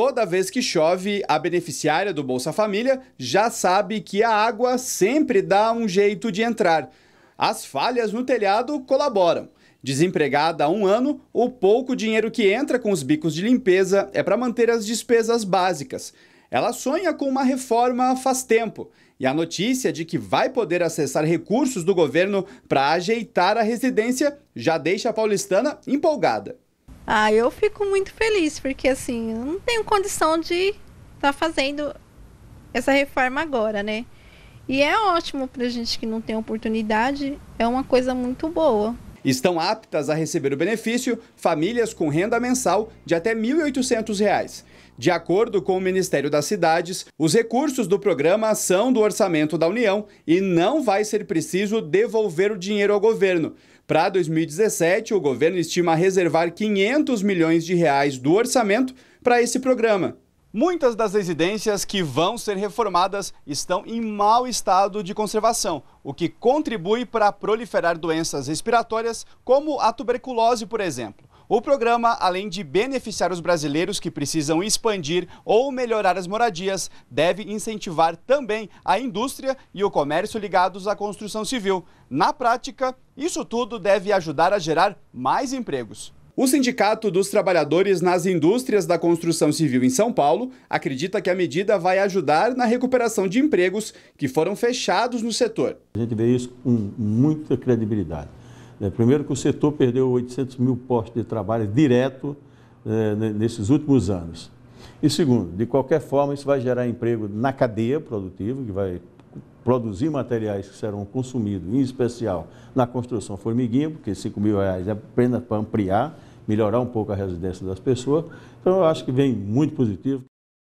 Toda vez que chove, a beneficiária do Bolsa Família já sabe que a água sempre dá um jeito de entrar. As falhas no telhado colaboram. Desempregada há um ano, o pouco dinheiro que entra com os bicos de limpeza é para manter as despesas básicas. Ela sonha com uma reforma faz tempo e a notícia de que vai poder acessar recursos do governo para ajeitar a residência já deixa a paulistana empolgada. Ah, eu fico muito feliz, porque assim, eu não tenho condição de estar tá fazendo essa reforma agora, né? E é ótimo pra gente que não tem oportunidade, é uma coisa muito boa. Estão aptas a receber o benefício famílias com renda mensal de até R$ 1.800. De acordo com o Ministério das Cidades, os recursos do programa são do orçamento da União e não vai ser preciso devolver o dinheiro ao governo. Para 2017, o governo estima reservar 500 milhões de reais do orçamento para esse programa. Muitas das residências que vão ser reformadas estão em mau estado de conservação, o que contribui para proliferar doenças respiratórias, como a tuberculose, por exemplo. O programa, além de beneficiar os brasileiros que precisam expandir ou melhorar as moradias, deve incentivar também a indústria e o comércio ligados à construção civil. Na prática, isso tudo deve ajudar a gerar mais empregos. O Sindicato dos Trabalhadores nas Indústrias da Construção Civil em São Paulo acredita que a medida vai ajudar na recuperação de empregos que foram fechados no setor. A gente vê isso com muita credibilidade. Né? Primeiro que o setor perdeu 800 mil postos de trabalho direto né, nesses últimos anos. E segundo, de qualquer forma, isso vai gerar emprego na cadeia produtiva, que vai produzir materiais que serão consumidos, em especial na construção formiguinha, porque 5 mil reais é apenas para ampliar, melhorar um pouco a residência das pessoas. Então, eu acho que vem muito positivo.